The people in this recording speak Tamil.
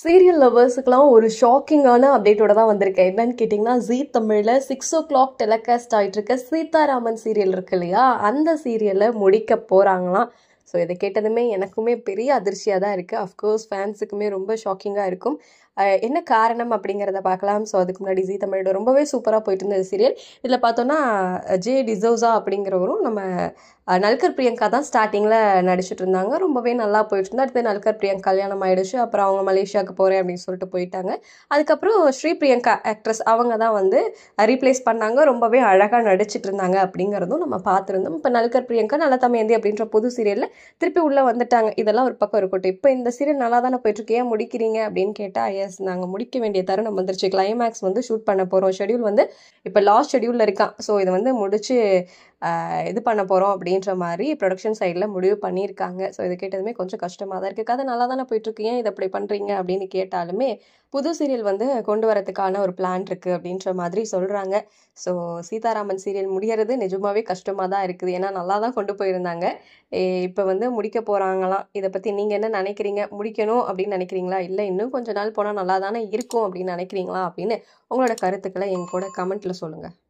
சீரியல் லவர்ஸுக்கெலாம் ஒரு ஷாக்கிங்கான அப்டேட்டோட தான் வந்திருக்கேன் என்னன்னு கேட்டிங்கன்னா ஜீ தமிழில் சிக்ஸ் ஓ கிளாக் டெலிகாஸ்ட் ஆகிட்டு இருக்க சீதாராமன் சீரியல் இருக்கு இல்லையா அந்த சீரியலை முடிக்க போகிறாங்களாம் ஸோ இதை கேட்டதுமே எனக்குமே பெரிய அதிர்ச்சியாக தான் இருக்குது அஃப்கோர்ஸ் ஃபேன்ஸுக்குமே ரொம்ப ஷாக்கிங்காக இருக்கும் என்ன காரணம் அப்படிங்கிறத பார்க்கலாம் ஸோ அதுக்கு முன்னாடி ஜி தமிழோட ரொம்பவே சூப்பராக போயிட்டு இருந்தது சீரியல் இதில் பார்த்தோன்னா ஜே டிசோசா அப்படிங்கிறவரும் நம்ம நல்கர் பிரியங்கா தான் ஸ்டார்டிங்கில் நடிச்சுட்டு இருந்தாங்க ரொம்பவே நல்லா போயிட்டு இருந்தா அடுத்து நல்கர் பிரியங்கா கல்யாணம் ஆகிடுச்சு அப்புறம் அவங்க மலேசியாவுக்கு போகிறேன் அப்படின்னு சொல்லிட்டு போயிட்டாங்க அதுக்கப்புறம் ஸ்ரீ பிரியங்கா ஆக்ட்ரஸ் அவங்க தான் வந்து ரீப்ளேஸ் பண்ணாங்க ரொம்பவே அழகாக நடிச்சுட்டு இருந்தாங்க அப்படிங்கிறதும் நம்ம பார்த்துருந்தோம் இப்போ நல்கர் பிரியங்கா நல்ல தமேந்தி அப்படின்ற புது சீரியலில் திருப்பி உள்ளே வந்துட்டாங்க இதெல்லாம் ஒரு பக்கம் இருக்கட்டும் இப்போ இந்த சீரியல் நல்லா தானே போயிட்டுருக்கு ஏன் முடிக்கிறீங்க அப்படின்னு கேட்டால் எஸ் நாங்கள் முடிக்க வேண்டிய தருணம் வந்துருச்சு கிளைமேக்ஸ் வந்து ஷூட் பண்ண போகிறோம் ஷெடியூல் வந்து இப்போ லாஸ்ட் ஷெடியூலில் இருக்கான் ஸோ இதை வந்து முடிச்சு இது பண்ண போகிறோம் அப்படின்ற மாதிரி ப்ரொடக்ஷன் சைடில் முடிவு பண்ணியிருக்காங்க ஸோ இது கேட்டதுமே கொஞ்சம் கஷ்டமாக தான் இருக்குது கதை நல்லா தானே போயிட்டுருக்கு ஏன் இதை அப்படி பண்ணுறீங்க அப்படின்னு கேட்டாலுமே புது சீரியல் வந்து கொண்டு வரதுக்கான ஒரு பிளான் இருக்குது அப்படின்ற மாதிரி சொல்கிறாங்க ஸோ சீதாராமன் சீரியல் முடிகிறது நிஜமாகவே கஷ்டமாக தான் இருக்குது ஏன்னா நல்லா தான் கொண்டு போயிருந்தாங்க இப்போ வந்து முடிக்க போகிறாங்களாம் இதை பற்றி நீங்கள் என்ன நினைக்கிறீங்க முடிக்கணும் அப்படின்னு நினைக்கிறீங்களா இல்லை இன்னும் கொஞ்ச நாள் போனால் நல்லா தானே இருக்கும் அப்படின்னு நினைக்கிறீங்களா அப்படின்னு உங்களோட கருத்துக்களை என் கூட கமெண்ட்டில் சொல்லுங்கள்